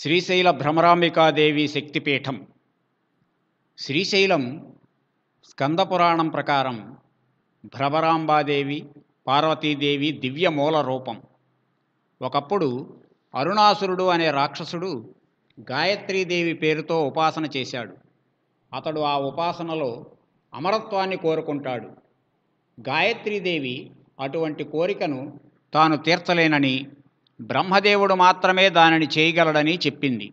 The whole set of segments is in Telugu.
శ్రీశైల భ్రమరాంబికాదేవి శక్తిపీఠం శ్రీశైలం స్కందపురాణం ప్రకారం భ్రమరాంబాదేవి పార్వతీదేవి దివ్య మూల రూపం ఒకప్పుడు అరుణాసురుడు అనే రాక్షసుడు గాయత్రీదేవి పేరుతో ఉపాసన చేశాడు అతడు ఆ ఉపాసనలో అమరత్వాన్ని కోరుకుంటాడు గాయత్రీదేవి అటువంటి కోరికను తాను తీర్చలేనని బ్రహ్మదేవుడు మాత్రమే దానిని చేయగలడని చెప్పింది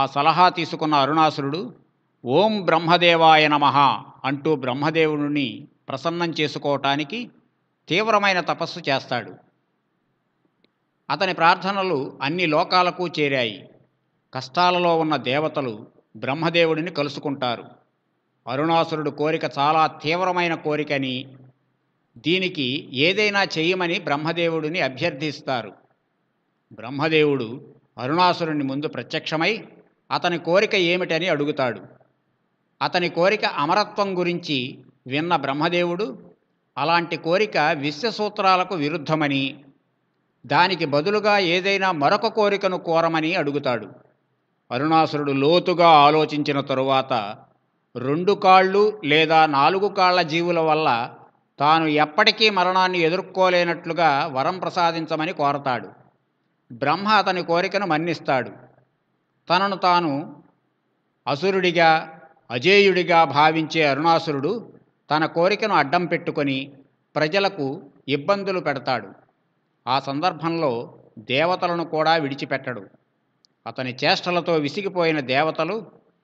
ఆ సలహా తీసుకున్న అరుణాసురుడు ఓం బ్రహ్మదేవాయ నమ అంటూ బ్రహ్మదేవుడిని ప్రసన్నం చేసుకోవటానికి తీవ్రమైన తపస్సు చేస్తాడు అతని ప్రార్థనలు అన్ని లోకాలకు చేరాయి కష్టాలలో ఉన్న దేవతలు బ్రహ్మదేవుడిని కలుసుకుంటారు అరుణాసురుడు కోరిక చాలా తీవ్రమైన కోరికని దీనికి ఏదైనా చేయమని బ్రహ్మదేవుడిని అభ్యర్థిస్తారు బ్రహ్మదేవుడు అరుణాసురుని ముందు ప్రత్యక్షమై అతని కోరిక ఏమిటని అడుగుతాడు అతని కోరిక అమరత్వం గురించి విన్న బ్రహ్మదేవుడు అలాంటి కోరిక విశ్వసూత్రాలకు విరుద్ధమని దానికి బదులుగా ఏదైనా మరొక కోరికను కోరమని అడుగుతాడు అరుణాసురుడు లోతుగా ఆలోచించిన తరువాత రెండు కాళ్ళు లేదా నాలుగు కాళ్ల జీవుల వల్ల తాను ఎప్పటికీ మరణాన్ని ఎదుర్కోలేనట్లుగా వరం ప్రసాదించమని కోరతాడు బ్రహ్మ అతని కోరికను మన్నిస్తాడు తనను తాను అసురుడిగా అజేయుడిగా భావించే అరుణాసురుడు తన కోరికను అడ్డం పెట్టుకొని ప్రజలకు ఇబ్బందులు పెడతాడు ఆ సందర్భంలో దేవతలను కూడా విడిచిపెట్టడు అతని చేష్టలతో విసిగిపోయిన దేవతలు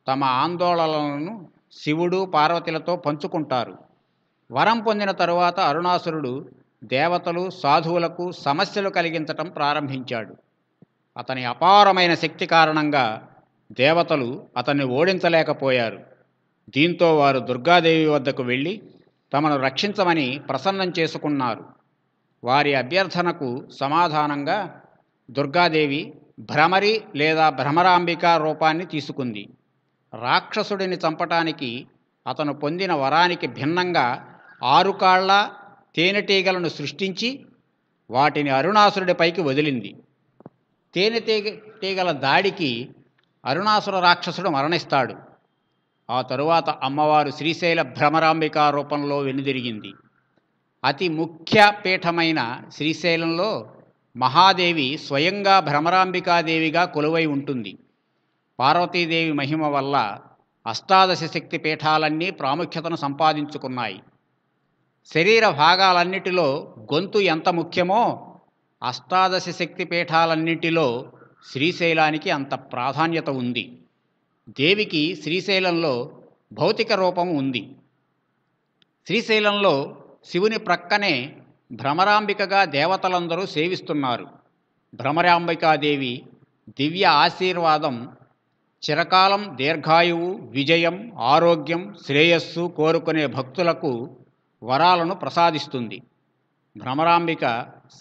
తమ ఆందోళనలను శివుడు పార్వతులతో పంచుకుంటారు వరం పొందిన తరువాత అరుణాసురుడు దేవతలు సాధువులకు సమస్యలు కలిగించటం ప్రారంభించాడు అతని అపారమైన శక్తి కారణంగా దేవతలు అతన్ని ఓడించలేకపోయారు దీంతో వారు దుర్గాదేవి వద్దకు వెళ్ళి తమను రక్షించమని ప్రసన్నం చేసుకున్నారు వారి అభ్యర్థనకు సమాధానంగా దుర్గాదేవి భ్రమరి లేదా భ్రమరాంబిక రూపాన్ని తీసుకుంది రాక్షసుడిని చంపటానికి అతను పొందిన వరానికి భిన్నంగా ఆరు కాళ్ళ తేనెటీగలను సృష్టించి వాటిని అరుణాసురుడిపైకి వదిలింది తేనెటీగ టీగల దాడికి అరుణాసుర రాక్షసుడు మరణిస్తాడు ఆ తరువాత అమ్మవారు శ్రీశైల భ్రమరాంబికా రూపంలో వెనుదిరిగింది అతి ముఖ్య పీఠమైన శ్రీశైలంలో మహాదేవి స్వయంగా భ్రమరాంబికాదేవిగా కొలువై ఉంటుంది పార్వతీదేవి మహిమ వల్ల అష్టాదశ శక్తి పీఠాలన్నీ ప్రాముఖ్యతను సంపాదించుకున్నాయి శరీర భాగాలన్నిటిలో గొంతు ఎంత ముఖ్యమో అష్టాదశ శక్తి పీఠాలన్నిటిలో శ్రీశైలానికి అంత ప్రాధాన్యత ఉంది దేవికి శ్రీశైలంలో భౌతిక రూపం ఉంది శ్రీశైలంలో శివుని ప్రక్కనే భ్రమరాంబికగా దేవతలందరూ సేవిస్తున్నారు భ్రమరాంబికాదేవి దివ్య ఆశీర్వాదం చిరకాలం దీర్ఘాయువు విజయం ఆరోగ్యం శ్రేయస్సు కోరుకునే భక్తులకు వరాలను ప్రసాదిస్తుంది భ్రమరాంబిక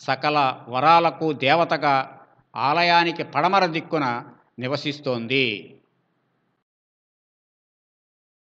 సకల వరాలకు దేవతగా ఆలయానికి పడమర దిక్కున నివసిస్తోంది